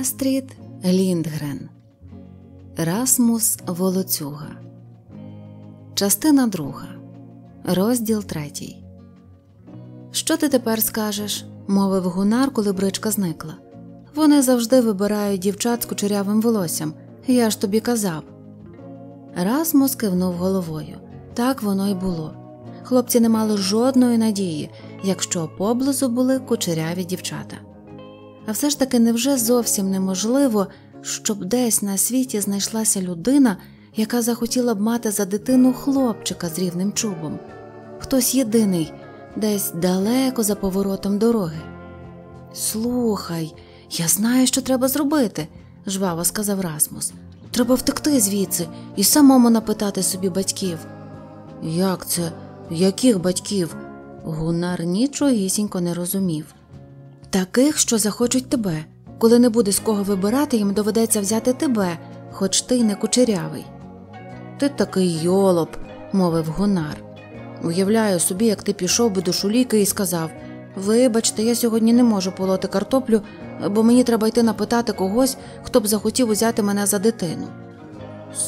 Астрід Ліндгрен Расмус Волоцюга. Частина друга. Розділ третій. Що ти тепер скажеш? мовив гунар, коли бричка зникла. Вони завжди вибирають дівчат з кучерявим волоссям. Я ж тобі казав. Расмус кивнув головою. Так воно й було. Хлопці не мали жодної надії, якщо поблизу були кучеряві дівчата. А все ж таки невже зовсім неможливо, щоб десь на світі знайшлася людина, яка захотіла б мати за дитину хлопчика з рівним чубом, хтось єдиний, десь далеко за поворотом дороги. Слухай, я знаю, що треба зробити, жваво сказав Расмус. Треба втекти звідси і самому напитати собі батьків. Як це, яких батьків? Гунар нічогісінько не розумів. Таких, що захочуть тебе. Коли не буде з кого вибирати, їм доведеться взяти тебе, хоч ти не кучерявий. Ти такий йолоп, мовив Гунар. Уявляю собі, як ти пішов би до шуліки і сказав Вибачте, я сьогодні не можу полоти картоплю, бо мені треба йти напитати когось, хто б захотів узяти мене за дитину.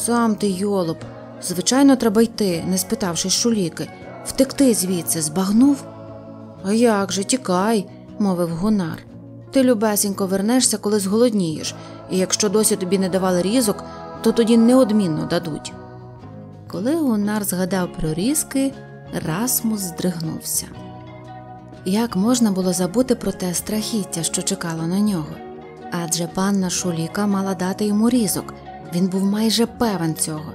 Сам ти, йолоп, звичайно, треба йти, не спитавшись шуліки, втекти звідси, збагнув? А як же, тікай мовив гунар. Ти любесенько вернешся, коли зголоднієш, і якщо досі тобі не давали різок, то тоді неодмінно дадуть. Коли гунар згадав про різки, Расмус здригнувся. Як можна було забути про те страхіття, що чекало на нього? Адже панна Шуліка мала дати йому різок, він був майже певен цього.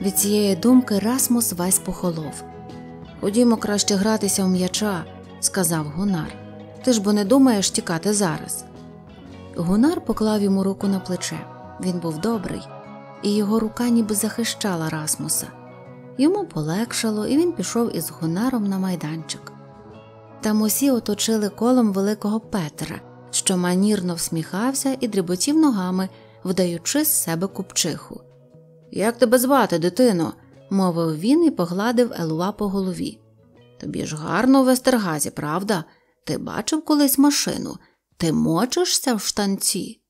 Від цієї думки Расмус весь похолов. Ходімо краще гратися в м'яча, сказав Гунар. Ти ж бо не думаєш тікати зараз. Гунар поклав йому руку на плече. Він був добрий, і його рука ніби захищала Расмуса. Йому полегшало, і він пішов із Гунаром на майданчик. Там усі оточили колом великого Петра, що манірно всміхався і дріботів ногами, вдаючи з себе купчиху. Як тебе звати, дитино? мовив він і погладив Елуа по голові. Тобі ж гарно в Вестергазі, правда? Ти бачив колись машину, ти мочишся в штанці.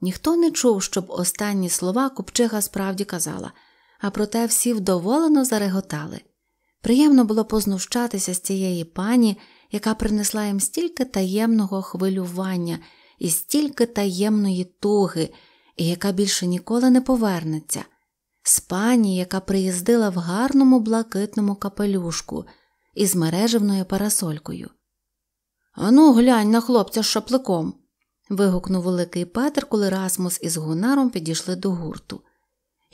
Ніхто не чув, щоб останні слова купчиха справді казала, а проте всі вдоволено зареготали. Приємно було познущатися з цієї пані, яка принесла їм стільки таємного хвилювання і стільки таємної туги, і яка більше ніколи не повернеться, з пані, яка приїздила в гарному блакитному капелюшку із мережевною парасолькою. Ану, глянь на хлопця з шапликом. вигукнув великий Петр, коли Расмус із гунаром підійшли до гурту.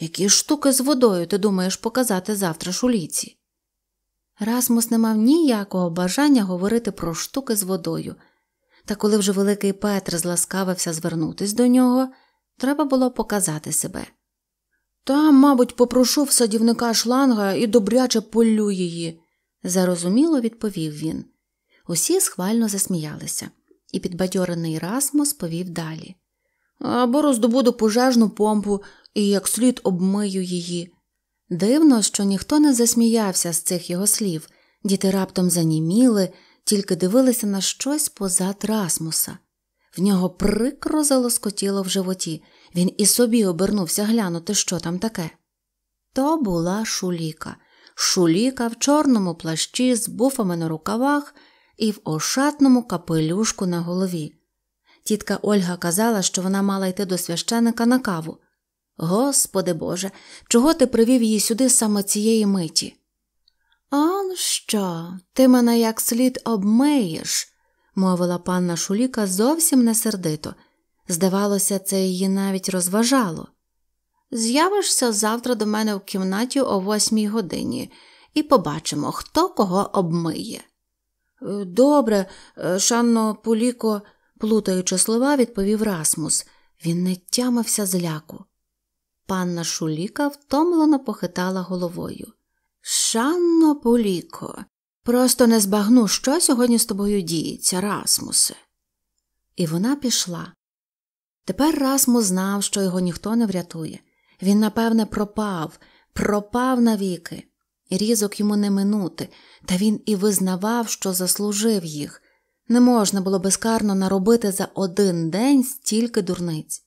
Які штуки з водою ти думаєш показати завтра шуліці? Расмус не мав ніякого бажання говорити про штуки з водою, та коли вже великий Петр зласкавився звернутись до нього, треба було показати себе. Там, мабуть, попрошу садівника шланга і добряче полю її, зарозуміло відповів він. Усі схвально засміялися, і підбадьорений Расмус повів далі або роздобуду пожежну помпу і як слід обмию її. Дивно, що ніхто не засміявся з цих його слів, діти раптом заніміли, тільки дивилися на щось позад Расмуса. В нього прикро залоскотіло в животі, він і собі обернувся глянути, що там таке. То була шуліка, шуліка в чорному плащі з буфами на рукавах і в ошатному капелюшку на голові. Тітка Ольга казала, що вона мала йти до священика на каву. Господи Боже, чого ти привів її сюди саме цієї миті? А що, ти мене як слід обмиєш, мовила панна Шуліка зовсім не сердито. Здавалося, це її навіть розважало. З'явишся завтра до мене в кімнаті о восьмій годині і побачимо, хто кого обмиє. Добре, е, шанно Поліко, плутаючи слова, відповів Расмус. Він не тямився з ляку. Панна Шуліка втомлено похитала головою. Шанно Поліко, просто не збагну, що сьогодні з тобою діється, Расмусе. І вона пішла. Тепер Расмус знав, що його ніхто не врятує. Він, напевне, пропав, пропав навіки різок йому не минути, та він і визнавав, що заслужив їх. Не можна було безкарно наробити за один день стільки дурниць.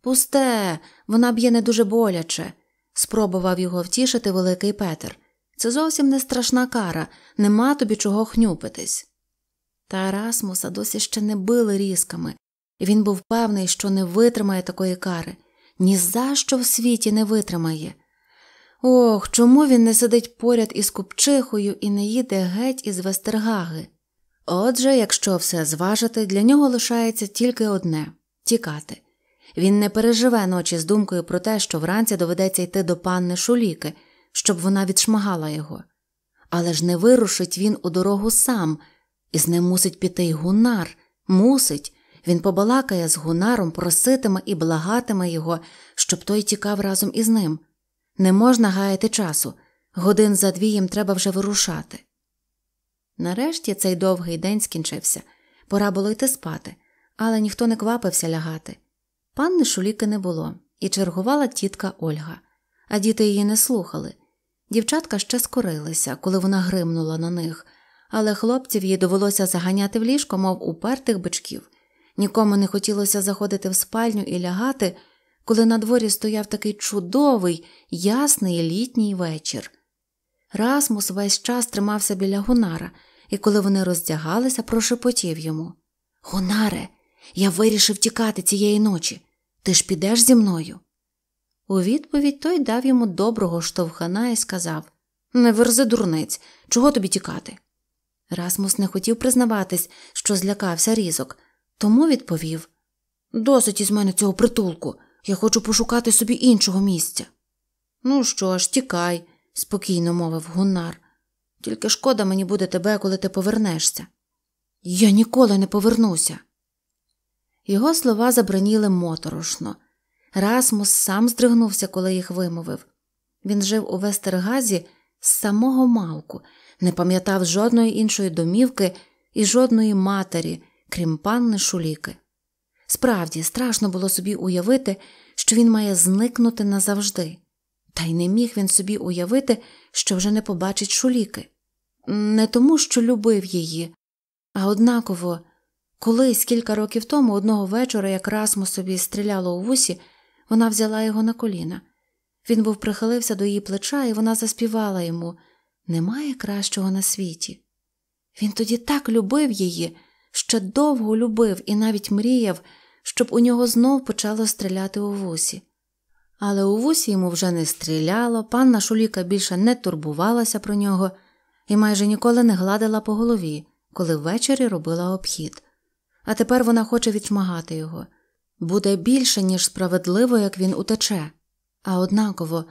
Пусте, вона б'є не дуже боляче, спробував його втішити великий Петер. Це зовсім не страшна кара, нема тобі чого хнюпитись. Та Расмуса досі ще не били різками, і він був певний, що не витримає такої кари, ні за що в світі не витримає. Ох, чому він не сидить поряд із купчихою і не їде геть із Вестергаги? Отже, якщо все зважити, для нього лишається тільки одне тікати. Він не переживе ночі з думкою про те, що вранці доведеться йти до панни Шуліки, щоб вона відшмагала його. Але ж не вирушить він у дорогу сам, і з ним мусить піти й гунар, мусить. Він побалакає з гунаром, проситиме і благатиме його, щоб той тікав разом із ним. Не можна гаяти часу, годин за дві їм треба вже вирушати. Нарешті цей довгий день скінчився, пора було йти спати, але ніхто не квапився лягати. Панни шуліки не було, і чергувала тітка Ольга, а діти її не слухали. Дівчатка ще скорилися, коли вона гримнула на них, але хлопців їй довелося заганяти в ліжко, мов упертих бичків. Нікому не хотілося заходити в спальню і лягати коли на дворі стояв такий чудовий, ясний літній вечір. Расмус весь час тримався біля Гунара, і коли вони роздягалися, прошепотів йому Гунаре, я вирішив тікати цієї ночі. Ти ж підеш зі мною? У відповідь той дав йому доброго штовхана і сказав Не верзи, дурниць, чого тобі тікати? Расмус не хотів признаватись, що злякався різок, тому відповів Досить із мене цього притулку. Я хочу пошукати собі іншого місця. Ну що ж, тікай, спокійно мовив Гуннар. Тільки шкода мені буде тебе, коли ти повернешся. Я ніколи не повернуся. Його слова забраніли моторошно. Расмус сам здригнувся, коли їх вимовив. Він жив у Вестергазі з самого малку, не пам'ятав жодної іншої домівки і жодної матері, крім панни Шуліки. Справді, страшно було собі уявити, що він має зникнути назавжди, та й не міг він собі уявити, що вже не побачить шуліки, не тому, що любив її, а однаково, колись кілька років тому, одного вечора, як Расму собі стріляло у вусі, вона взяла його на коліна. Він був прихилився до її плеча, і вона заспівала йому немає кращого на світі. Він тоді так любив її, що довго любив і навіть мріяв щоб у нього знов почало стріляти у вусі. Але у вусі йому вже не стріляло, панна Шуліка більше не турбувалася про нього і майже ніколи не гладила по голові, коли ввечері робила обхід. А тепер вона хоче відшмагати його буде більше, ніж справедливо, як він утече. А однаково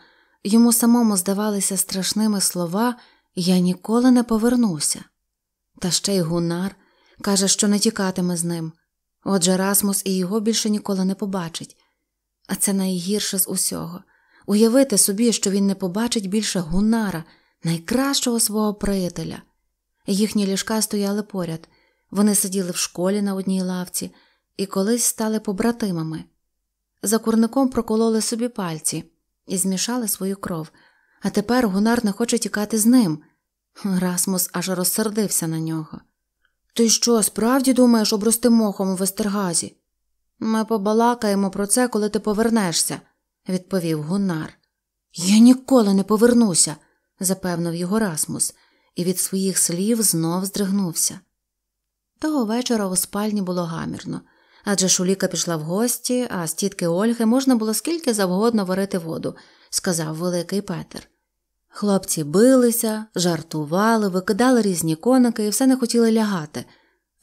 йому самому здавалися страшними слова Я ніколи не повернуся. Та ще й гунар каже, що не тікатиме з ним. Отже, Расмус і його більше ніколи не побачить, а це найгірше з усього уявити собі, що він не побачить більше гунара, найкращого свого приятеля. Їхні ліжка стояли поряд, вони сиділи в школі на одній лавці і колись стали побратимами. За курником прокололи собі пальці і змішали свою кров, а тепер гунар не хоче тікати з ним. Расмус аж розсердився на нього. Ти що, справді думаєш обрости мохом у Вестергазі? Ми побалакаємо про це, коли ти повернешся, відповів гунар. Я ніколи не повернуся, запевнив його Расмус, і від своїх слів знов здригнувся. Того вечора у спальні було гамірно, адже Шуліка пішла в гості, а з тітки Ольги можна було скільки завгодно варити воду, сказав великий Петер. Хлопці билися, жартували, викидали різні коники і все не хотіли лягати,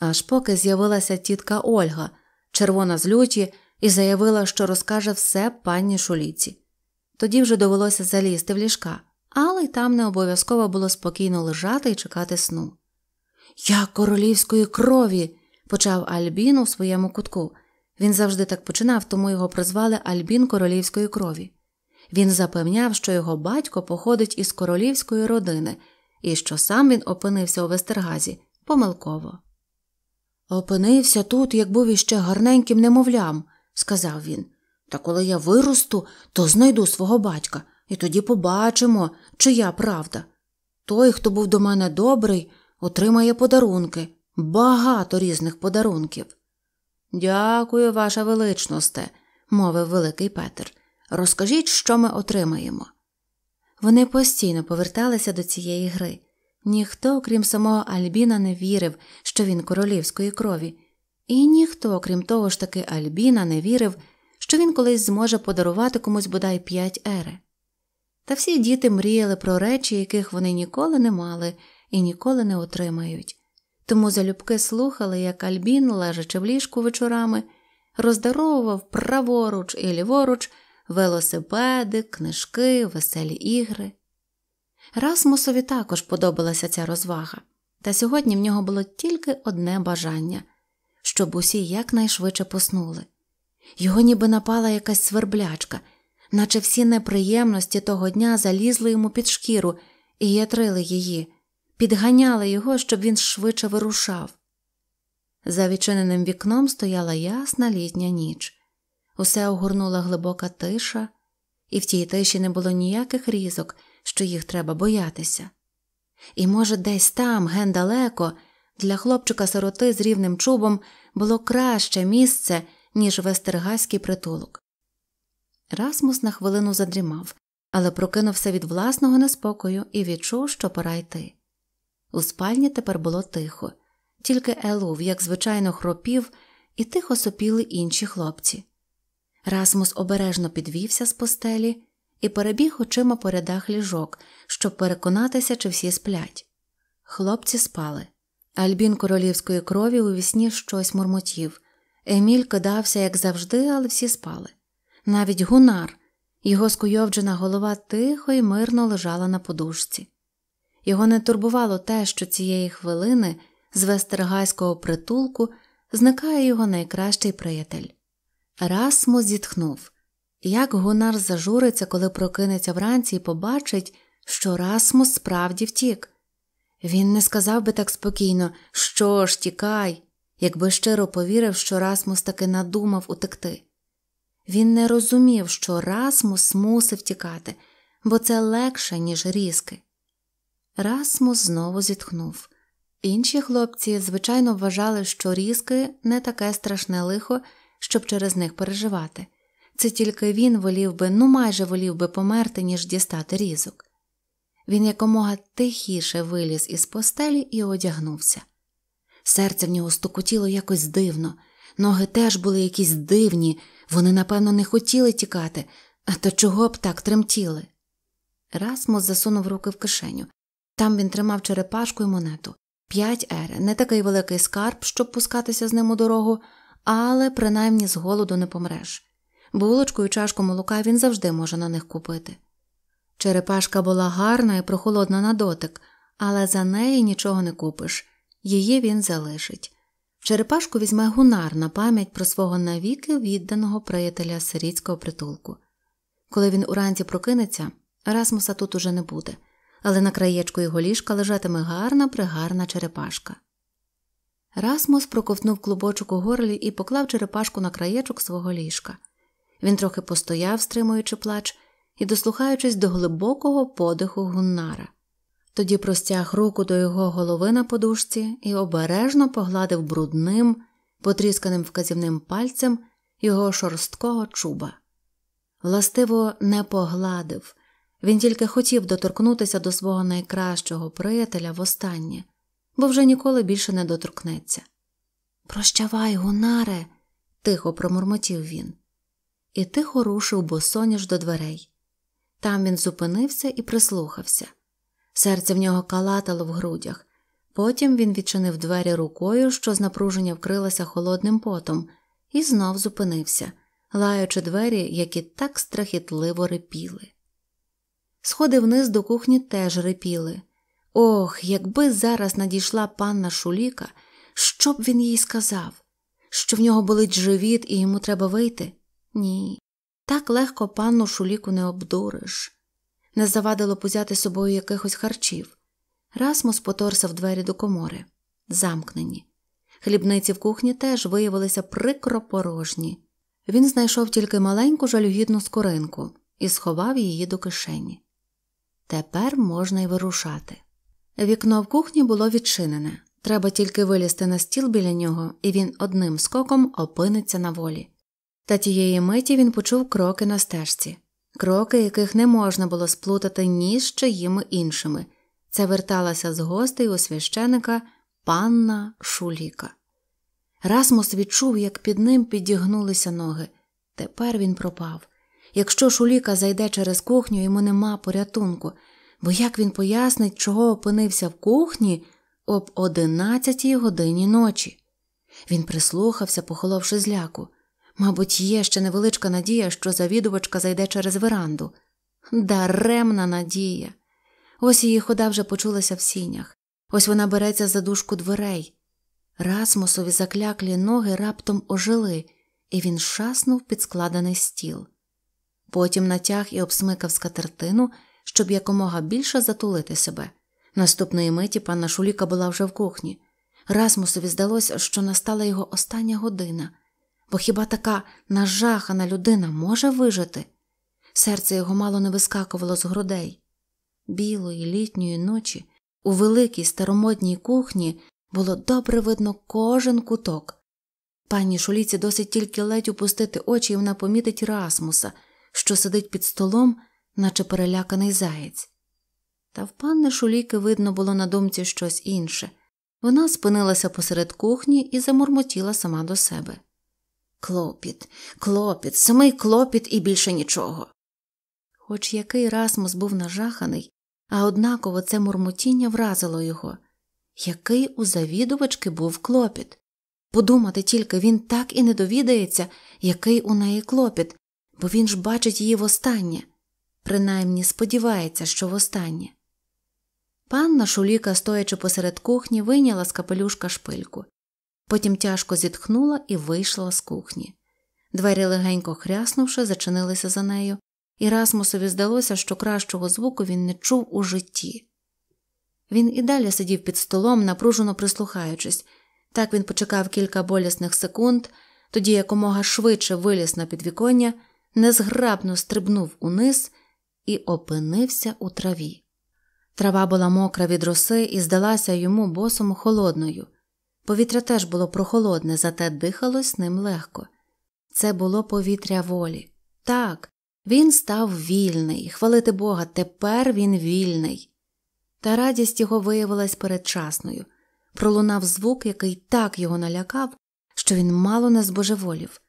аж поки з'явилася тітка Ольга, червона з люті, і заявила, що розкаже все пані Шуліці. Тоді вже довелося залізти в ліжка, але й там не обов'язково було спокійно лежати і чекати сну. Я королівської крові, почав Альбін у своєму кутку. Він завжди так починав, тому його прозвали Альбін королівської крові. Він запевняв, що його батько походить із королівської родини і що сам він опинився у Вестергазі помилково. Опинився тут, як був іще гарненьким немовлям, сказав він. Та коли я виросту, то знайду свого батька, і тоді побачимо, чия правда. Той, хто був до мене добрий, отримає подарунки, багато різних подарунків. Дякую, ваша величносте, мовив великий Петер. Розкажіть, що ми отримаємо. Вони постійно поверталися до цієї гри. Ніхто, крім самого Альбіна, не вірив, що він королівської крові, і ніхто, крім того ж таки Альбіна, не вірив, що він колись зможе подарувати комусь бодай п'ять ери. Та всі діти мріяли про речі, яких вони ніколи не мали і ніколи не отримають. Тому залюбки слухали, як Альбін, лежачи в ліжку вечорами, роздаровував праворуч і ліворуч велосипеди, книжки, веселі ігри. Расмусові також подобалася ця розвага, та сьогодні в нього було тільки одне бажання щоб усі якнайшвидше поснули. Його ніби напала якась сверблячка, наче всі неприємності того дня залізли йому під шкіру і ятрили її, підганяли його, щоб він швидше вирушав. За відчиненим вікном стояла ясна літня ніч. Усе огорнула глибока тиша, і в тій тиші не було ніяких різок, що їх треба боятися. І, може, десь там, ген далеко, для хлопчика сироти з рівним чубом було краще місце, ніж вестергаський притулок. Расмус на хвилину задрімав, але прокинувся від власного неспокою і відчув, що пора йти. У спальні тепер було тихо, тільки Елув, як звичайно, хропів, і тихо сопіли інші хлопці. Расмус обережно підвівся з постелі і перебіг очима по рядах ліжок, щоб переконатися, чи всі сплять. Хлопці спали. Альбін королівської крові у вісні щось мурмотів. Еміль кидався, як завжди, але всі спали. Навіть гунар, його скуйовджена голова тихо і мирно лежала на подушці. Його не турбувало те, що цієї хвилини з вестергайського притулку зникає його найкращий приятель. Расмус зітхнув як Гонар зажуриться, коли прокинеться вранці і побачить, що Расмус справді втік. Він не сказав би так спокійно, що ж, тікай, якби щиро повірив, що Расмус таки надумав утекти. Він не розумів, що Расмус мусив тікати, бо це легше, ніж різки. Расмус знову зітхнув. Інші хлопці, звичайно, вважали, що різки не таке страшне лихо, щоб через них переживати. Це тільки він волів би, ну майже волів би померти, ніж дістати різок. Він якомога тихіше виліз із постелі і одягнувся. Серце в нього стукотіло якось дивно, ноги теж були якісь дивні, вони, напевно, не хотіли тікати, а то чого б так тремтіли. Расмус засунув руки в кишеню. Там він тримав черепашку і монету. П'ять ере, не такий великий скарб, щоб пускатися з ним у дорогу, але принаймні з голоду не помреш. Булочку і чашку молока він завжди може на них купити. Черепашка була гарна і прохолодна на дотик, але за неї нічого не купиш, її він залишить. Черепашку візьме гунар на пам'ять про свого навіки відданого приятеля сирійського притулку. Коли він уранці прокинеться, Расмуса тут уже не буде, але на краєчку його ліжка лежатиме гарна пригарна черепашка. Расмус проковтнув клубочок у горлі і поклав черепашку на краєчок свого ліжка. Він трохи постояв, стримуючи плач, і дослухаючись до глибокого подиху гуннара. Тоді простяг руку до його голови на подушці і обережно погладив брудним, потрісканим вказівним пальцем його шорсткого чуба. Властиво не погладив, він тільки хотів доторкнутися до свого найкращого приятеля востаннє бо вже ніколи більше не доторкнеться. Прощавай, Гунаре, тихо промурмотів він, і тихо рушив босоніж до дверей. Там він зупинився і прислухався. Серце в нього калатало в грудях. Потім він відчинив двері рукою, що з напруження вкрилася холодним потом, і знов зупинився, лаючи двері, які так страхітливо рипіли. Сходи вниз до кухні теж рипіли, Ох, якби зараз надійшла панна Шуліка, що б він їй сказав? Що в нього болить живіт і йому треба вийти? Ні, так легко панну Шуліку не обдуриш. Не завадило б узяти з собою якихось харчів. Расмус поторсав двері до комори, замкнені. Хлібниці в кухні теж виявилися прикро порожні. Він знайшов тільки маленьку жалюгідну скоринку і сховав її до кишені. Тепер можна й вирушати. Вікно в кухні було відчинене. Треба тільки вилізти на стіл біля нього, і він одним скоком опиниться на волі. Та тієї миті він почув кроки на стежці, кроки, яких не можна було сплутати ні з чиїми іншими. Це верталася з гостей у священика панна Шуліка. Расмус відчув, як під ним підігнулися ноги. Тепер він пропав. Якщо Шуліка зайде через кухню, йому нема порятунку бо як він пояснить, чого опинився в кухні об одинадцятій годині ночі. Він прислухався, похоловши зляку. Мабуть, є ще невеличка надія, що завідувачка зайде через веранду. Даремна надія. Ось її хода вже почулася в сінях, ось вона береться за дужку дверей. Расмусові закляклі ноги раптом ожили, і він шаснув під складений стіл. Потім натяг і обсмикав скатертину, щоб якомога більше затулити себе. Наступної миті панна Шуліка була вже в кухні. Расмусові здалося, що настала його остання година, бо хіба така нажахана людина може вижити? Серце його мало не вискакувало з грудей. Білої літньої ночі у великій старомодній кухні було добре видно кожен куток. Пані Шуліці досить тільки ледь упустити очі, і вона помітить Расмуса, що сидить під столом наче переляканий заєць. Та в панни шуліки видно було на думці щось інше. Вона спинилася посеред кухні і замурмотіла сама до себе. Клопіт, клопіт, самий клопіт і більше нічого. Хоч який Расмус був нажаханий, а однаково це мурмотіння вразило його, який у завідувачки був клопіт. Подумати тільки він так і не довідається, який у неї клопіт, бо він ж бачить її востаннє принаймні сподівається, що востаннє. Панна Шуліка, стоячи посеред кухні, вийняла з капелюшка шпильку, потім тяжко зітхнула і вийшла з кухні. Двері, легенько хряснувши, зачинилися за нею, і Расмусові здалося, що кращого звуку він не чув у житті. Він і далі сидів під столом, напружено прислухаючись, так він почекав кілька болісних секунд, тоді якомога швидше виліз на підвіконня, незграбно стрибнув униз і опинився у траві. Трава була мокра від роси і здалася йому босом холодною. Повітря теж було прохолодне, зате дихалось ним легко. Це було повітря волі. Так, він став вільний, хвалити Бога, тепер він вільний. Та радість його виявилась передчасною. Пролунав звук, який так його налякав, що він мало не збожеволів.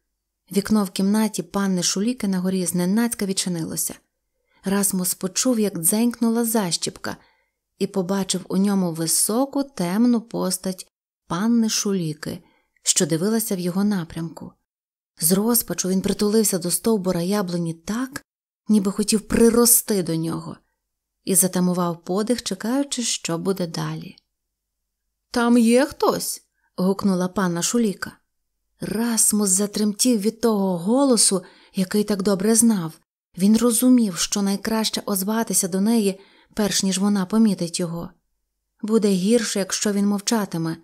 Вікно в кімнаті панни Шуліки на горі зненацька відчинилося. Расмус почув, як дзенькнула защіпка, і побачив у ньому високу темну постать панни Шуліки, що дивилася в його напрямку. З розпачу він притулився до стовбура яблуні так, ніби хотів прирости до нього, і затамував подих, чекаючи, що буде далі. Там є хтось. гукнула панна Шуліка. Расмус затремтів від того голосу, який так добре знав. Він розумів, що найкраще озватися до неї, перш ніж вона помітить його. Буде гірше, якщо він мовчатиме,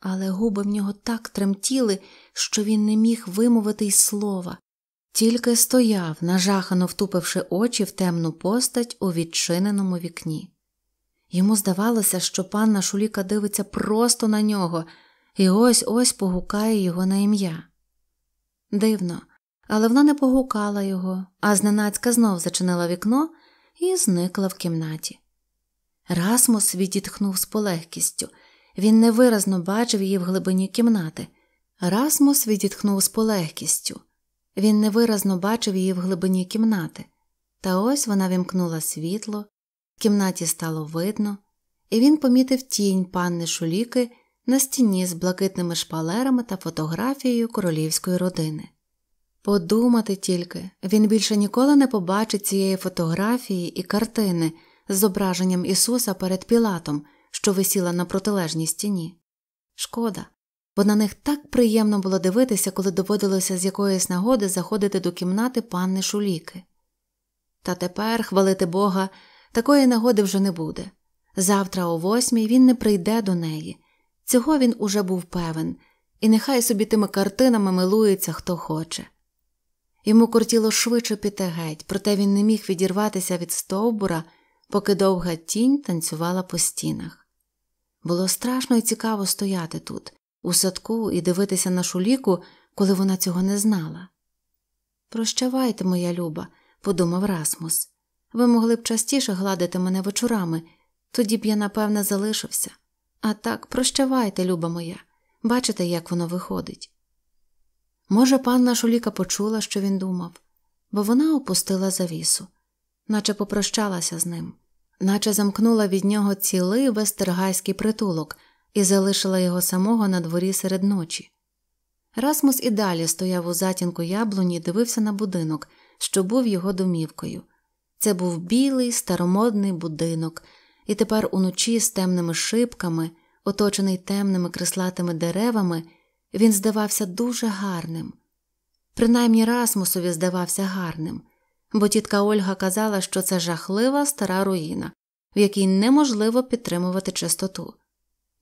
але губи в нього так тремтіли, що він не міг вимовити й слова, тільки стояв, нажахано втупивши очі в темну постать у відчиненому вікні. Йому здавалося, що панна Шуліка дивиться просто на нього і ось ось погукає його на ім'я. Дивно але вона не погукала його, а зненацька знов зачинила вікно і зникла в кімнаті. Расмус відітхнув з полегкістю. Він невиразно бачив її в глибині кімнати. Расмус відітхнув з полегкістю. Він невиразно бачив її в глибині кімнати. Та ось вона вімкнула світло, в кімнаті стало видно, і він помітив тінь панни Шуліки на стіні з блакитними шпалерами та фотографією королівської родини. Подумати тільки, він більше ніколи не побачить цієї фотографії і картини з зображенням Ісуса перед Пілатом, що висіла на протилежній стіні. Шкода, бо на них так приємно було дивитися, коли доводилося з якоїсь нагоди заходити до кімнати панни Шуліки. Та тепер, хвалити Бога, такої нагоди вже не буде. Завтра, о восьмій, він не прийде до неї. Цього він уже був певен, і нехай собі тими картинами милується хто хоче. Йому кортіло швидше піти геть, проте він не міг відірватися від стовбура, поки довга тінь танцювала по стінах. Було страшно і цікаво стояти тут, у садку, і дивитися на шуліку, коли вона цього не знала. Прощавайте, моя люба, подумав Расмус, ви могли б частіше гладити мене вечорами, тоді б я, напевне, залишився. А так, прощавайте, люба моя, бачите, як воно виходить. Може, панна Шуліка почула, що він думав, бо вона опустила завісу, наче попрощалася з ним, наче замкнула від нього цілий вестергайський притулок і залишила його самого на дворі серед ночі. Расмус і далі стояв у затінку яблуні і дивився на будинок, що був його домівкою. Це був білий старомодний будинок, і тепер уночі з темними шибками, оточений темними крислатими деревами. Він здавався дуже гарним. Принаймні Расмусові здавався гарним, бо тітка Ольга казала, що це жахлива стара руїна, в якій неможливо підтримувати чистоту.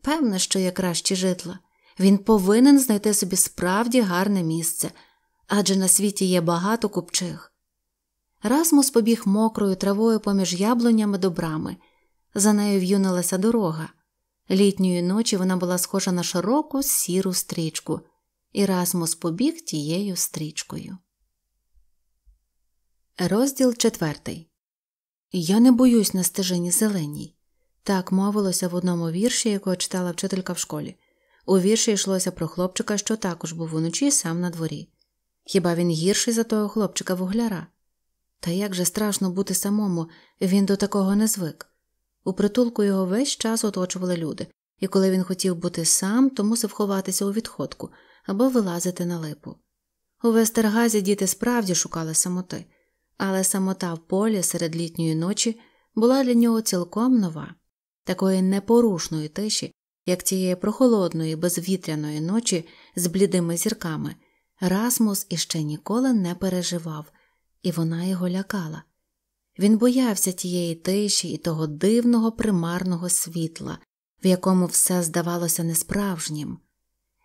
Певно, що є кращі житла. Він повинен знайти собі справді гарне місце адже на світі є багато купчих. Расмус побіг мокрою травою поміж яблунями до брами, за нею в'юнилася дорога. Літньої ночі вона була схожа на широку сіру стрічку, і Расмус побіг тією стрічкою. Розділ четвертий. Я не боюсь на стежині зеленій. Так мовилося в одному вірші, якого читала вчителька в школі. У вірші йшлося про хлопчика, що також був уночі сам на дворі. Хіба він гірший за того хлопчика вугляра? Та як же страшно бути самому, він до такого не звик. У притулку його весь час оточували люди, і коли він хотів бути сам, то мусив ховатися у відходку або вилазити на липу. У Вестергазі діти справді шукали самоти, але самота в полі серед літньої ночі була для нього цілком нова, такої непорушної тиші, як цієї прохолодної, безвітряної ночі з блідими зірками. Расмус іще ніколи не переживав, і вона його лякала. Він боявся тієї тиші і того дивного примарного світла, в якому все здавалося несправжнім.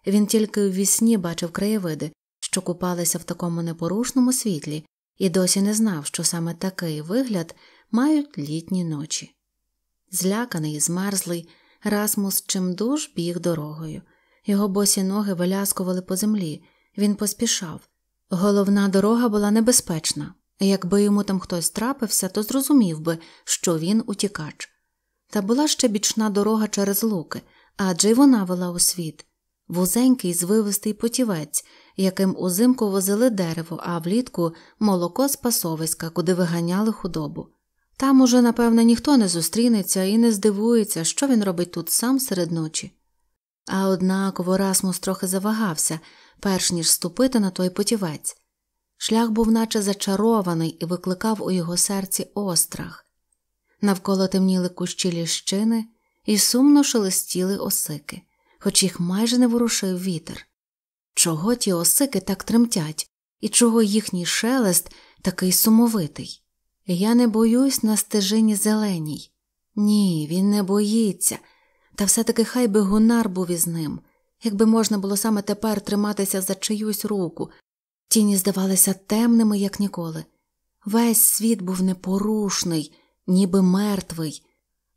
Він тільки в вісні бачив краєвиди, що купалися в такому непорушному світлі, і досі не знав, що саме такий вигляд мають літні ночі. Зляканий і змерзлий, Расмус чимдуж біг дорогою. Його босі ноги виляскували по землі, він поспішав. Головна дорога була небезпечна. Якби йому там хтось трапився, то зрозумів би, що він утікач. Та була ще бічна дорога через луки, адже й вона вела у світ вузенький, звивистий потівець, яким узимку возили дерево, а влітку молоко з пасовиська, куди виганяли худобу. Там уже, напевне, ніхто не зустрінеться і не здивується, що він робить тут сам серед ночі. А однаково Расмус трохи завагався, перш ніж ступити на той потівець. Шлях був наче зачарований і викликав у його серці острах. Навколо темніли кущі ліщини і сумно шелестіли осики, хоч їх майже не ворушив вітер. Чого ті осики так тремтять, і чого їхній шелест такий сумовитий? Я не боюсь на стежині зеленій. Ні, він не боїться, та все таки хай би гунар був із ним, якби можна було саме тепер триматися за чиюсь руку, Тіні здавалися темними, як ніколи. Весь світ був непорушний, ніби мертвий.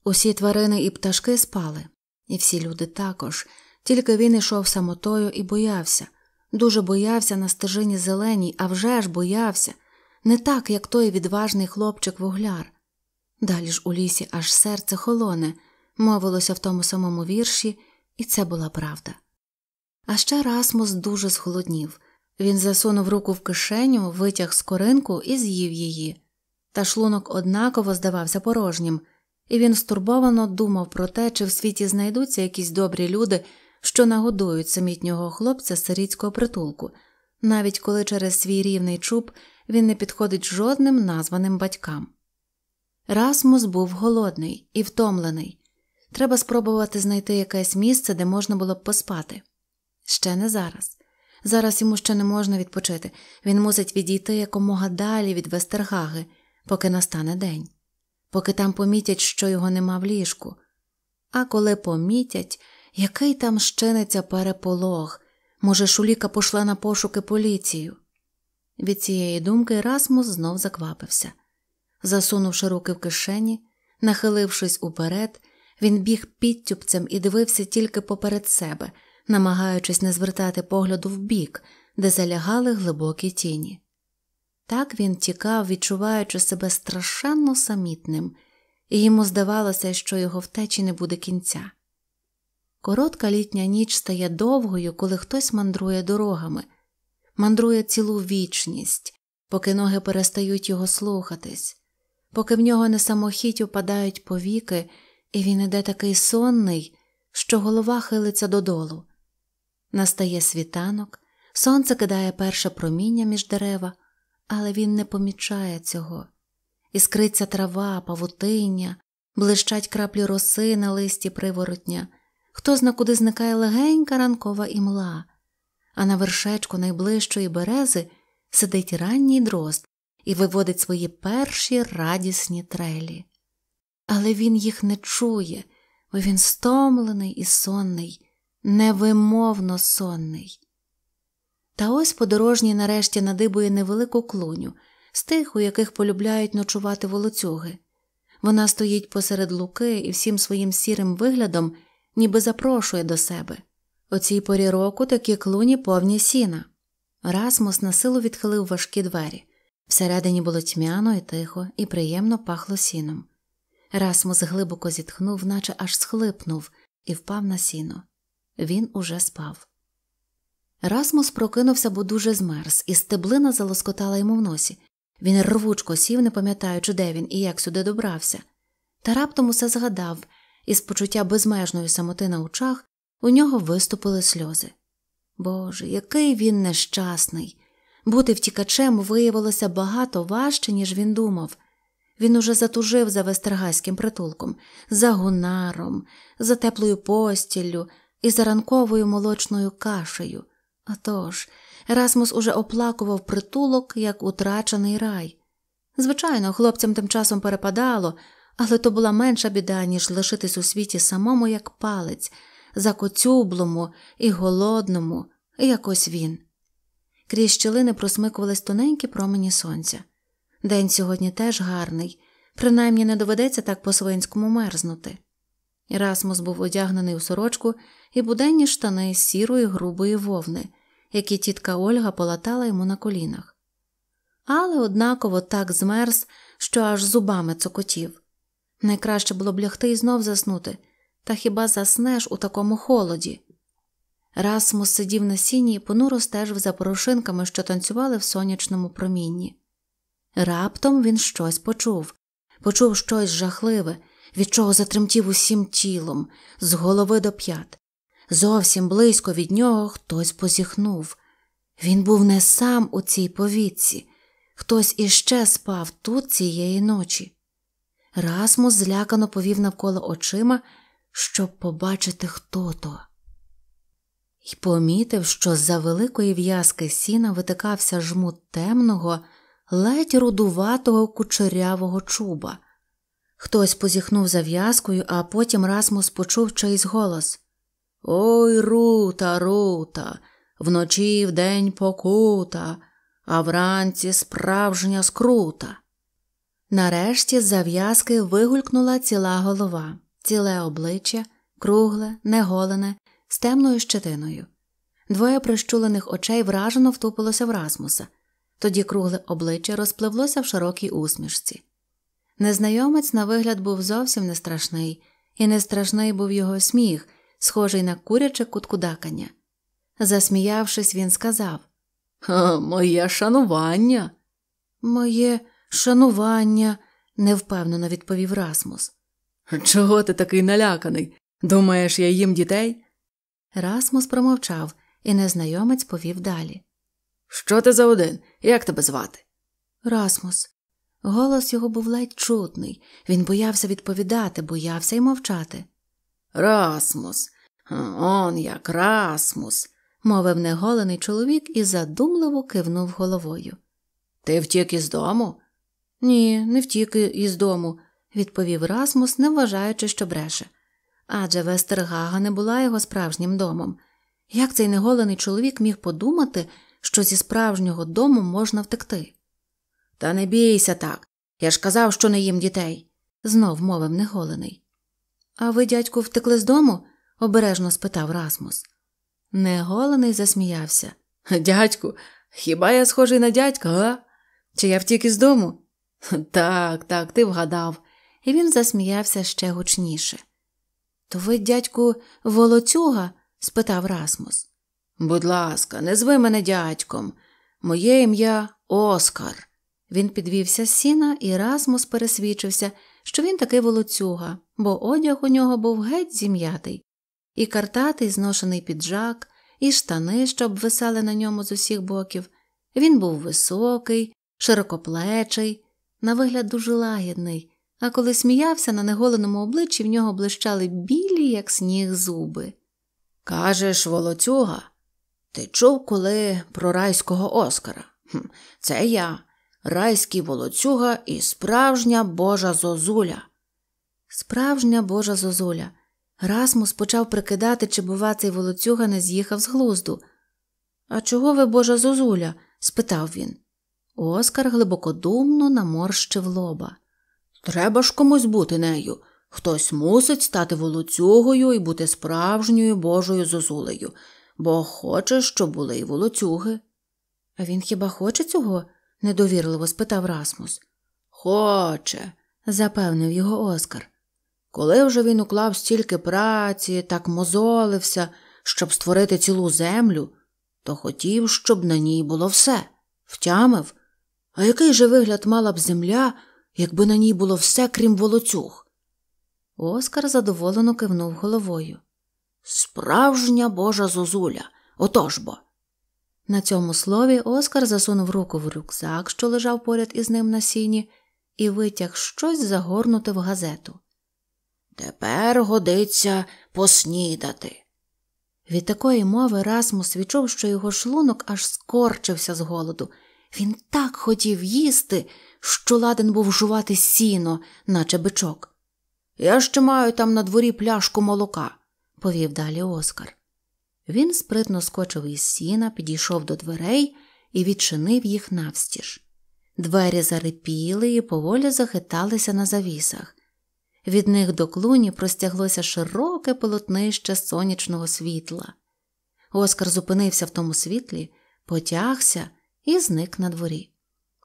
Усі тварини і пташки спали, і всі люди також, тільки він ішов самотою і боявся. Дуже боявся на стежині зеленій, а вже ж боявся, не так, як той відважний хлопчик вугляр. Далі ж у лісі аж серце холоне, мовилося в тому самому вірші, і це була правда. А ще Расмус дуже зголоднів. Він засунув руку в кишеню, витяг скоринку і з'їв її. Та шлунок однаково здавався порожнім, і він стурбовано думав про те, чи в світі знайдуться якісь добрі люди, що нагодують самітнього хлопця з сирійського притулку, навіть коли через свій рівний чуб він не підходить жодним названим батькам. Расмус був голодний і втомлений. Треба спробувати знайти якесь місце, де можна було б поспати. Ще не зараз. Зараз йому ще не можна відпочити, він мусить відійти якомога далі від Вестергаги, поки настане день, поки там помітять, що його нема в ліжку. А коли помітять, який там щиниться переполох, може, шуліка пошла на пошуки поліцію. Від цієї думки Расмус знов заквапився. Засунувши руки в кишені, нахилившись уперед, він біг підтюбцем і дивився тільки поперед себе намагаючись не звертати погляду в бік, де залягали глибокі тіні. Так він тікав, відчуваючи себе страшенно самітним, і йому здавалося, що його втечі не буде кінця. Коротка літня ніч стає довгою, коли хтось мандрує дорогами, мандрує цілу вічність, поки ноги перестають його слухатись, поки в нього не самохіть упадають повіки, і він іде такий сонний, що голова хилиться додолу. Настає світанок, сонце кидає перше проміння між дерева, але він не помічає цього. Іскриться трава, павутиння, блищать краплі роси на листі приворотня, хто зна куди зникає легенька ранкова імла, а на вершечку найближчої берези сидить ранній дрозд і виводить свої перші радісні трелі. Але він їх не чує, бо він стомлений і сонний невимовно сонний. Та ось подорожній нарешті надибує невелику клуню з тих, у яких полюбляють ночувати волоцюги. Вона стоїть посеред луки і всім своїм сірим виглядом ніби запрошує до себе. У цій порі року такі клуні повні сіна. Расмус на силу відхилив важкі двері. Всередині було тьмяно і тихо, і приємно пахло сіном. Расмус глибоко зітхнув, наче аж схлипнув, і впав на сіно. Він уже спав. Расмус прокинувся, бо дуже змерз, і стеблина залоскотала йому в носі. Він рвучко сів, не пам'ятаючи, де він і як сюди добрався. Та раптом усе згадав, і з почуття безмежної самоти на очах у нього виступили сльози. Боже, який він нещасний. Бути втікачем виявилося багато важче, ніж він думав. Він уже затужив за вестергайським притулком, за гунаром, за теплою постіллю, і заранковою молочною кашею. А тож, Расмус уже оплакував притулок як утрачений рай. Звичайно, хлопцям тим часом перепадало, але то була менша біда, ніж лишитись у світі самому як палець, закоцюблому і голодному, як ось він. Крізь щілини просмикувались тоненькі промені сонця. День сьогодні теж гарний, принаймні не доведеться так по свинському мерзнути. Ерасмус був одягнений у сорочку і буденні штани з сірої грубої вовни, які тітка Ольга полатала йому на колінах. Але однаково так змерз, що аж зубами цокотів. Найкраще було б лягти і знов заснути, та хіба заснеш у такому холоді? Расмус сидів на сіні і понуро стежив за порошинками, що танцювали в сонячному промінні. Раптом він щось почув почув щось жахливе, від чого затремтів усім тілом, з голови до п'ят. Зовсім близько від нього хтось позіхнув. Він був не сам у цій повітці, хтось іще спав тут цієї ночі. Расмус злякано повів навколо очима, щоб побачити, хто то. І помітив, що з-за великої в'язки сіна витикався жмут темного, ледь рудуватого кучерявого чуба. Хтось позіхнув зав'язкою, а потім Расмус почув чийсь голос Ой, рута, рута, вночі вдень покута, а вранці справжня скрута. Нарешті з зав'язки вигулькнула ціла голова, ціле обличчя, кругле, неголене, з темною щетиною. Двоє прищулених очей вражено втупилося в Расмуса, тоді кругле обличчя розпливлося в широкій усмішці. Незнайомець на вигляд був зовсім не страшний, і не страшний був його сміх, схожий на куряче куткудакання. Засміявшись, він сказав Моє шанування. Моє шанування, невпевнено відповів Расмус. Чого ти такий наляканий? Думаєш, я їм дітей? Расмус промовчав, і незнайомець повів далі. Що ти за один? Як тебе звати? Расмус. Голос його був ледь чутний, він боявся відповідати, боявся й мовчати. Расмус, он як Расмус, мовив неголений чоловік і задумливо кивнув головою. Ти втік із дому? Ні, не втік із дому, відповів Расмус, не вважаючи, що бреше. Адже Вестергага не була його справжнім домом. Як цей неголений чоловік міг подумати, що зі справжнього дому можна втекти? Та не бійся так. Я ж казав, що не їм дітей, знов мовив неголений. А ви, дядьку, втекли з дому? обережно спитав Расмус. Неголений засміявся. Дядьку, хіба я схожий на дядька, га? Чи я втік із дому? Так, так, ти вгадав. І він засміявся ще гучніше. То ви, дядьку, волоцюга? спитав Расмус. Будь ласка, не зви мене дядьком. Моє ім'я Оскар. Він підвівся з сіна і Расмус пересвідчився, що він такий волоцюга, бо одяг у нього був геть зім'ятий, і картатий зношений піджак, і штани, що обвисали на ньому з усіх боків. Він був високий, широкоплечий, на вигляд дуже лагідний, а коли сміявся, на неголеному обличчі в нього блищали білі, як сніг, зуби. Кажеш, волоцюга, ти чув коли про райського оскара? Хм, це я райський волоцюга і справжня божа зозуля. Справжня божа зозуля. Расмус почав прикидати, чи, бува, цей волоцюга не з'їхав з глузду. А чого ви, божа зозуля? спитав він. Оскар глибокодумно наморщив лоба. Треба ж комусь бути нею. Хтось мусить стати волоцюгою і бути справжньою божою зозулею, бо хоче, щоб були й волоцюги. А він хіба хоче цього? недовірливо спитав Расмус. Хоче, запевнив його Оскар. Коли вже він уклав стільки праці, так мозолився, щоб створити цілу землю, то хотів, щоб на ній було все, втямив. А який же вигляд мала б земля, якби на ній було все, крім волоцюг? Оскар задоволено кивнув головою. Справжня божа зозуля, отож бо. На цьому слові Оскар засунув руку в рюкзак, що лежав поряд із ним на сіні, і витяг щось загорнуте в газету. Тепер годиться поснідати. Від такої мови Расмус відчув, що його шлунок аж скорчився з голоду. Він так хотів їсти, що ладен був жувати сіно, наче бичок. Я ще маю там на дворі пляшку молока, повів далі Оскар. Він спритно скочив із сіна, підійшов до дверей і відчинив їх навстіж. Двері зарипіли і поволі захиталися на завісах. Від них до клуні простяглося широке полотнище сонячного світла. Оскар зупинився в тому світлі, потягся і зник на дворі.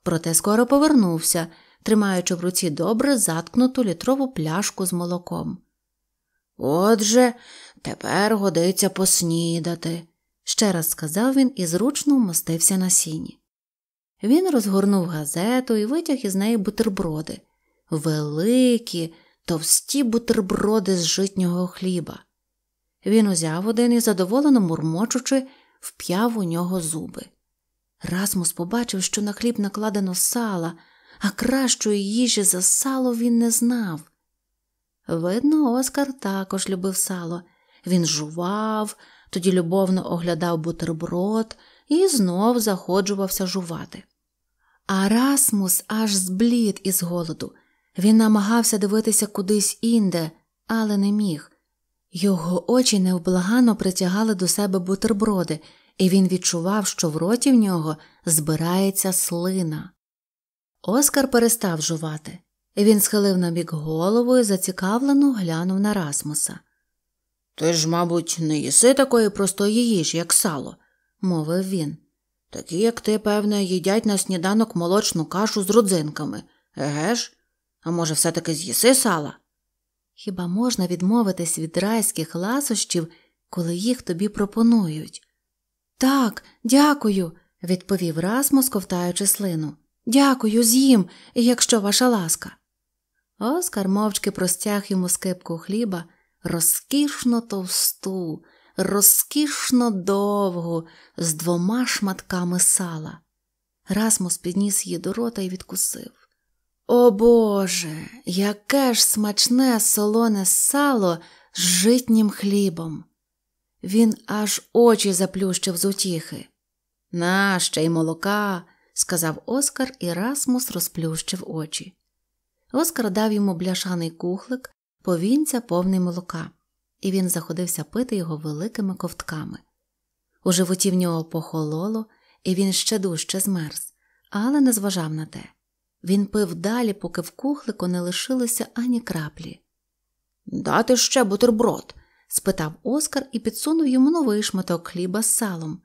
Проте скоро повернувся, тримаючи в руці добре заткнуту літрову пляшку з молоком. Отже, тепер годиться поснідати, ще раз сказав він і зручно вмостився на сіні. Він розгорнув газету і витяг із неї бутерброди, великі, товсті бутерброди з житнього хліба. Він узяв один і, задоволено мурмочучи, вп'яв у нього зуби. Расмус побачив, що на хліб накладено сала, а кращої їжі за сало він не знав. Видно, Оскар також любив сало. Він жував, тоді любовно оглядав бутерброд і знов заходжувався жувати. А Расмус аж зблід із голоду. Він намагався дивитися кудись інде, але не міг. Його очі невблагано притягали до себе бутерброди, і він відчував, що в роті в нього збирається слина. Оскар перестав жувати. Він схилив набік голову і зацікавлено глянув на Расмуса. Ти ж, мабуть, не їси такої простої їжі, як сало, мовив він. Такі, як ти, певне, їдять на сніданок молочну кашу з родзинками, еге ж? А може, все таки з'їси сала? Хіба можна відмовитись від райських ласощів, коли їх тобі пропонують? Так, дякую, відповів Расмус, ковтаючи слину. Дякую, з'їм, якщо ваша ласка. Оскар мовчки простяг йому скипку хліба, розкішно товсту, розкішно довгу, з двома шматками сала. Расмус підніс її до рота і відкусив. О Боже, яке ж смачне солоне сало з житнім хлібом! Він аж очі заплющив з утіхи. На, ще й молока, сказав Оскар, і Расмус розплющив очі. Оскар дав йому бляшаний кухлик, повінця повний молока, і він заходився пити його великими ковтками. У животі в нього похололо, і він ще дужче змерз, але не зважав на те. Він пив далі, поки в кухлику не лишилося ані краплі. Дати ще бутерброд? спитав Оскар і підсунув йому новий шматок хліба з салом.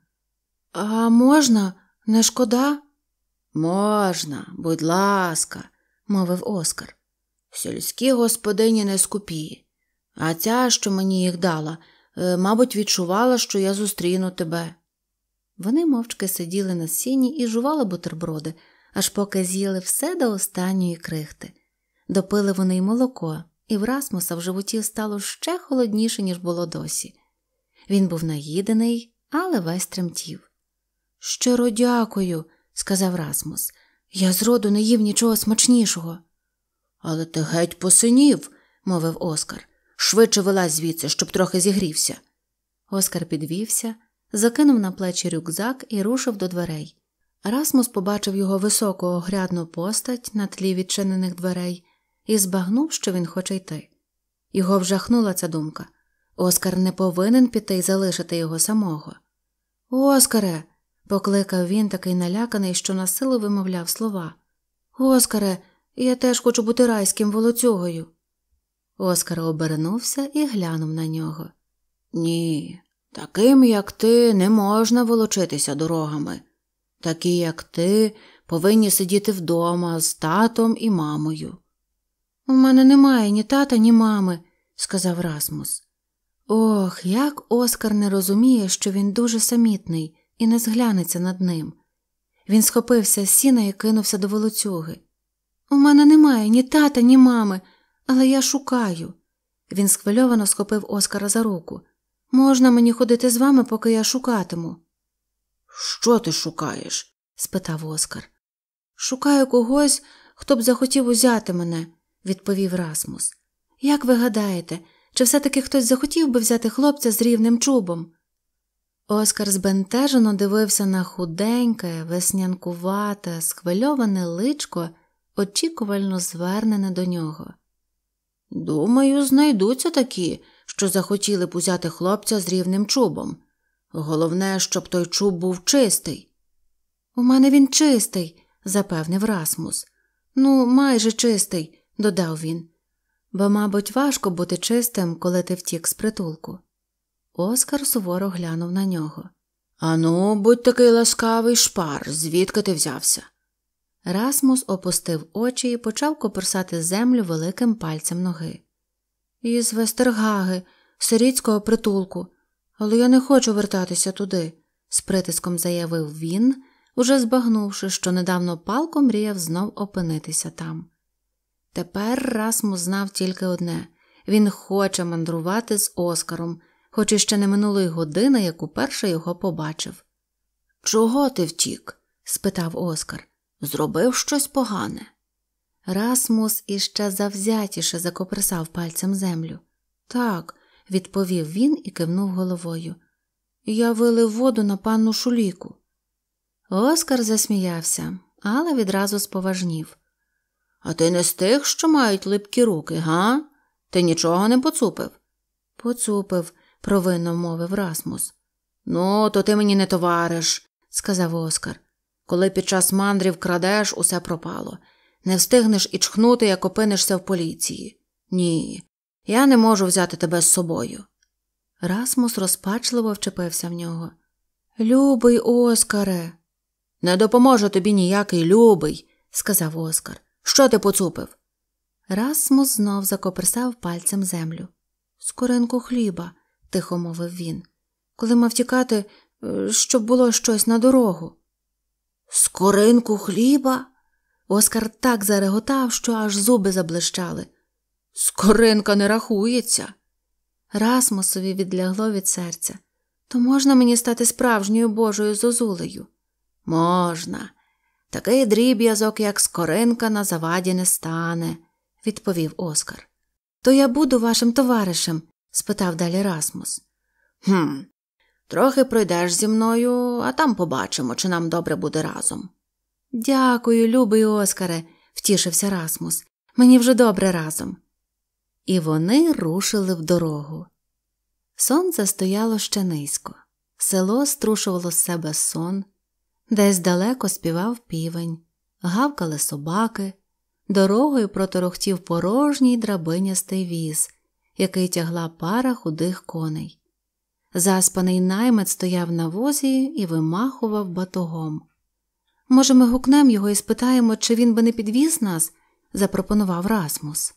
А можна, не шкода? Можна, будь ласка, мовив Оскар. Сільські господині не скупі, а ця, що мені їх дала, е, мабуть, відчувала, що я зустріну тебе. Вони мовчки сиділи на сіні і жували бутерброди, аж поки з'їли все до останньої крихти. Допили вони й молоко, і в Расмуса в животі стало ще холодніше, ніж було досі. Він був наїдений, але весь тремтів. Щиро дякую, сказав Расмус. Я зроду не їв нічого смачнішого. Але ти геть посинів, мовив Оскар. Швидше вилазь звідси, щоб трохи зігрівся. Оскар підвівся, закинув на плечі рюкзак і рушив до дверей. Расмус побачив його високу огрядну постать на тлі відчинених дверей і збагнув, що він хоче йти. Його вжахнула ця думка. Оскар не повинен піти і залишити його самого. Оскаре, покликав він, такий наляканий, що насилу вимовляв слова. Оскаре, я теж хочу бути райським волоцюгою. Оскар обернувся і глянув на нього. Ні, таким, як ти, не можна волочитися дорогами. Такі, як ти, повинні сидіти вдома з татом і мамою. У мене немає ні тата, ні мами, сказав Расмус. Ох, як Оскар не розуміє, що він дуже самітний і не зглянеться над ним. Він схопився з сіна і кинувся до волоцюги. У мене немає ні тата, ні мами, але я шукаю. Він схвильовано схопив Оскара за руку. Можна мені ходити з вами, поки я шукатиму. Що ти шукаєш? спитав Оскар. Шукаю когось, хто б захотів узяти мене, відповів Расмус. Як ви гадаєте, чи все таки хтось захотів би взяти хлопця з рівним чубом? Оскар збентежено дивився на худеньке, веснянкувате, схвильоване личко, очікувально звернене до нього. Думаю, знайдуться такі, що захотіли б узяти хлопця з рівним чубом. Головне, щоб той чуб був чистий. У мене він чистий, запевнив Расмус. Ну, майже чистий, додав він, бо, мабуть, важко бути чистим, коли ти втік з притулку. Оскар суворо глянув на нього. Ану, будь такий ласкавий шпар, звідки ти взявся? Расмус опустив очі і почав копирсати землю великим пальцем ноги. Із Вестергаги, сирійського притулку, але я не хочу вертатися туди, з притиском заявив він, уже збагнувши, що недавно палко мріяв знов опинитися там. Тепер Расмус знав тільки одне він хоче мандрувати з Оскаром хоч іще не минули години, як уперше його побачив. Чого ти втік? спитав Оскар. Зробив щось погане. Расмус іще завзятіше закоприсав пальцем землю. Так, відповів він і кивнув головою. Я вилив воду на панну шуліку. Оскар засміявся, але відразу споважнів. А ти не з тих, що мають липкі руки, га? Ти нічого не поцупив? Поцупив, провинно мовив Расмус. Ну, то ти мені не товариш, сказав Оскар. Коли під час мандрів крадеш, усе пропало. Не встигнеш і чхнути, як опинишся в поліції. Ні, я не можу взяти тебе з собою. Расмус розпачливо вчепився в нього. Любий Оскаре, не допоможе тобі ніякий любий, сказав Оскар. Що ти поцупив? Расмус знов закоперсав пальцем землю. Скоринку хліба, тихо мовив він, коли мав тікати, е, щоб було щось на дорогу. Скоринку хліба? Оскар так зареготав, що аж зуби заблищали. Скоринка не рахується. Расмусові відлягло від серця. То можна мені стати справжньою божою зозулею? Можна. Такий дріб'язок, як скоринка, на заваді не стане, відповів Оскар. То я буду вашим товаришем спитав далі Расмус. «Хм, трохи пройдеш зі мною, а там побачимо, чи нам добре буде разом. Дякую, любий Оскаре, втішився Расмус. Мені вже добре разом. І вони рушили в дорогу. Сонце стояло ще низько, село струшувало з себе сон, десь далеко співав півень, гавкали собаки, дорогою проторохтів порожній драбинястий віз який тягла пара худих коней. Заспаний наймет стояв на возі і вимахував батогом. Може, ми гукнемо його і спитаємо, чи він би не підвіз нас, запропонував Расмус.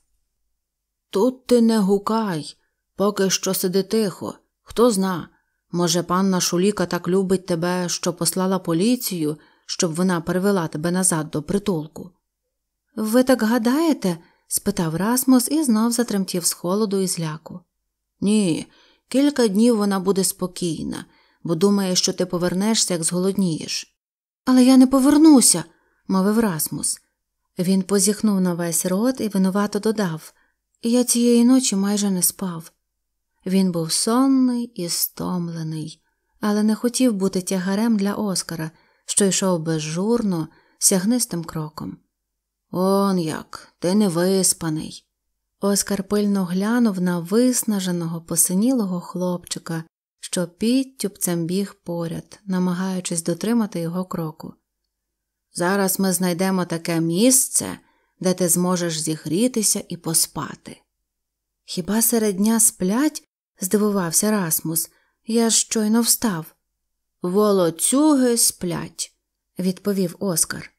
Тут ти не гукай, поки що сиди тихо. Хто зна, може, панна Шуліка так любить тебе, що послала поліцію, щоб вона перевела тебе назад до притулку. Ви так гадаєте? спитав Расмус і знов затремтів з холоду і зляку. Ні, кілька днів вона буде спокійна, бо думає, що ти повернешся, як зголоднієш. Але я не повернуся, мовив Расмус. Він позіхнув на весь рот і винувато додав Я цієї ночі майже не спав. Він був сонний і стомлений, але не хотів бути тягарем для Оскара, що йшов безжурно, сягнистим кроком. Он як, ти не виспаний. Оскар пильно глянув на виснаженого, посинілого хлопчика, що підтюпцем біг поряд, намагаючись дотримати його кроку. Зараз ми знайдемо таке місце, де ти зможеш зігрітися і поспати. Хіба серед дня сплять? здивувався Расмус. Я щойно встав. Волоцюги сплять, відповів Оскар.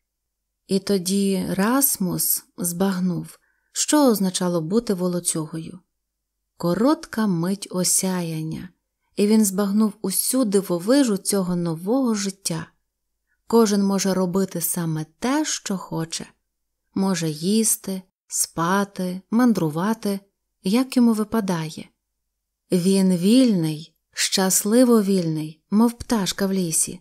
І тоді Расмус збагнув, що означало бути волоцюгою. Коротка мить осяяння, і він збагнув усю дивовижу цього нового життя. Кожен може робити саме те, що хоче, може їсти, спати, мандрувати, як йому випадає. Він вільний, щасливо вільний, мов пташка в лісі,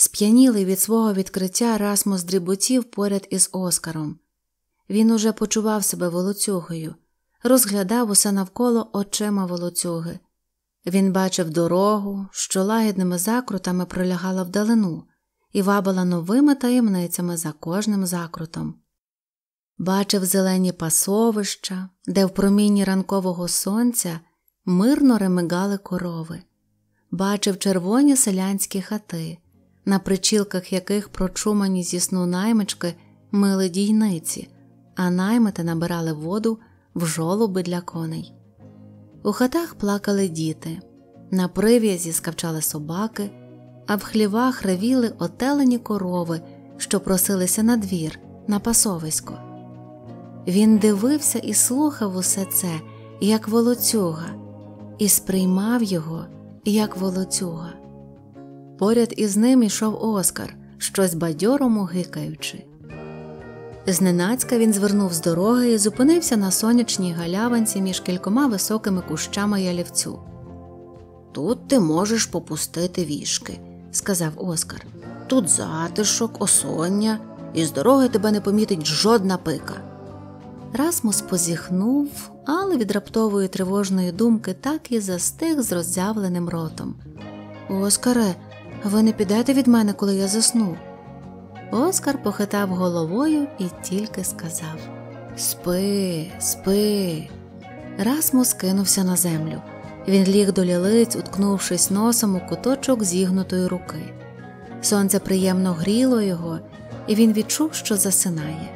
Сп'янілий від свого відкриття Расмус дріботів поряд із Оскаром. Він уже почував себе волоцюгою, розглядав усе навколо очима волоцюги. Він бачив дорогу, що лагідними закрутами пролягала вдалину, і вабила новими таємницями за кожним закрутом. Бачив зелені пасовища, де в промінні ранкового сонця мирно ремигали корови, бачив червоні селянські хати на причілках яких прочумані зі сну наймички мили дійниці, а наймити набирали воду в жолоби для коней. У хатах плакали діти, на прив'язі скавчали собаки, а в хлівах ревіли отелені корови, що просилися на двір, на пасовисько. Він дивився і слухав усе це, як волоцюга, і сприймав його, як волоцюга. Поряд із ним ішов Оскар, щось бадьорому гикаючи. Зненацька він звернув з дороги і зупинився на сонячній галяванці між кількома високими кущами ялівцю. Тут ти можеш попустити вішки, сказав Оскар. Тут затишок, осоння, і з дороги тебе не помітить жодна пика. Расмус позіхнув, але від раптової тривожної думки так і застиг з роззявленим ротом. Оскаре, ви не підете від мене, коли я засну. Оскар похитав головою і тільки сказав Спи, спи. Расмус кинувся на землю. Він ліг до лілиць, уткнувшись носом у куточок зігнутої руки. Сонце приємно гріло його, і він відчув, що засинає.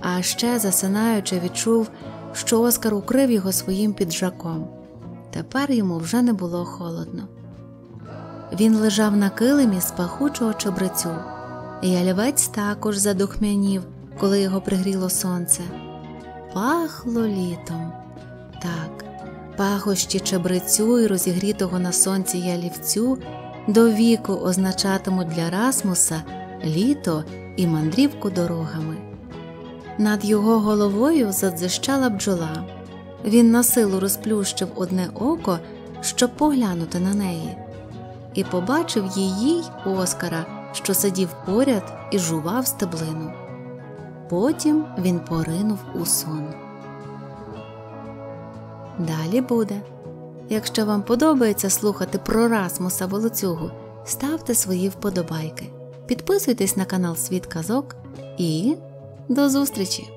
А ще, засинаючи, відчув, що Оскар укрив його своїм піджаком. Тепер йому вже не було холодно. Він лежав на килимі з пахучого чобрецю. Ялівець також задухмянів, коли його пригріло сонце. Пахло літом. Так, пахощі чебрецю і розігрітого на сонці ялівцю до віку означатимуть для Расмуса літо і мандрівку дорогами. Над його головою задзищала бджола. Він на силу розплющив одне око, щоб поглянути на неї і побачив її й Оскара, що сидів поряд і жував стеблину. Потім він поринув у сон. Далі буде. Якщо вам подобається слухати про Расмуса Волоцюгу, ставте свої вподобайки. Підписуйтесь на канал Світ Казок і до зустрічі!